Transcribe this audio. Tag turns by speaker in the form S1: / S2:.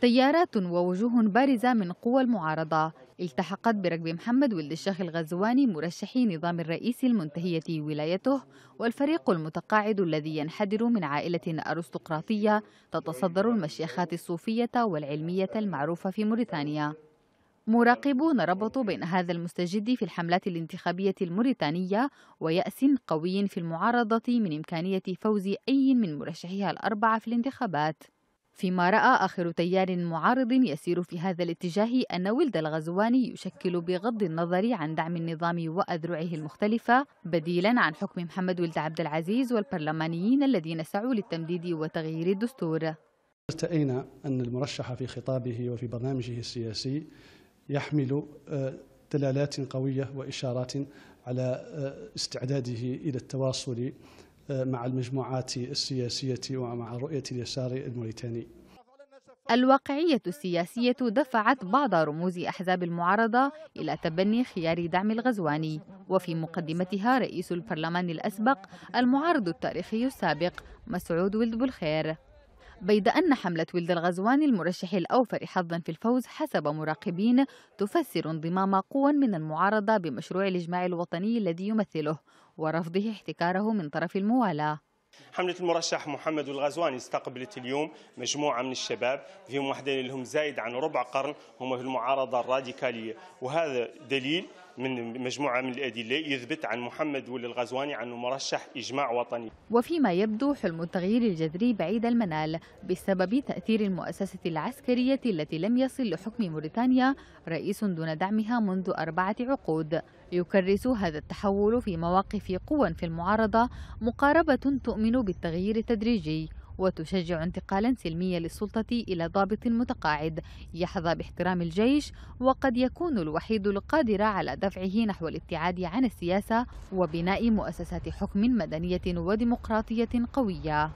S1: تيارات ووجوه بارزة من قوى المعارضة التحقت بركب محمد ولد الشيخ الغزواني مرشحي نظام الرئيس المنتهية ولايته والفريق المتقاعد الذي ينحدر من عائلة أرستقراطية تتصدر المشيخات الصوفية والعلمية المعروفة في موريتانيا مراقبون ربطوا بين هذا المستجد في الحملات الانتخابية الموريتانية ويأس قوي في المعارضة من إمكانية فوز أي من مرشحيها الأربعة في الانتخابات فيما رأى آخر تيار معارض يسير في هذا الاتجاه أن ولد الغزواني يشكل بغض النظر عن دعم النظام وأذرعه المختلفة بديلا عن حكم محمد ولد عبد العزيز والبرلمانيين الذين سعوا للتمديد وتغيير الدستور
S2: ارتئينا أن المرشح في خطابه وفي برنامجه السياسي يحمل آه، دلالات قوية وإشارات على آه، استعداده إلى التواصل مع المجموعات السياسية ومع رؤية اليسار الموريتاني
S1: الواقعية السياسية دفعت بعض رموز أحزاب المعارضة إلى تبني خيار دعم الغزواني وفي مقدمتها رئيس البرلمان الأسبق المعارض التاريخي السابق مسعود ولد بلخير بيد أن حملة ولد الغزوان المرشح الأوفر حظا في الفوز حسب مراقبين تفسر انضمام قوى من المعارضة بمشروع الإجماع الوطني الذي يمثله ورفضه احتكاره من طرف الموالاة
S3: حملة المرشح محمد الغزواني استقبلت اليوم مجموعة من الشباب فيهم واحدين لهم زايد عن ربع قرن هم في المعارضة الراديكالية وهذا دليل من مجموعة من الأدلة يثبت عن محمد ولي الغزواني أنه مرشح إجماع وطني
S1: وفيما يبدو حلم التغيير الجذري بعيد المنال بسبب تأثير المؤسسة العسكرية التي لم يصل لحكم موريتانيا رئيس دون دعمها منذ أربعة عقود يكرس هذا التحول في مواقف قوى في المعارضة مقاربة تؤمن بالتغيير التدريجي وتشجع انتقالا سلميا للسلطة إلى ضابط متقاعد يحظى باحترام الجيش وقد يكون الوحيد القادر على دفعه نحو الابتعاد عن السياسة وبناء مؤسسات حكم مدنية وديمقراطية قوية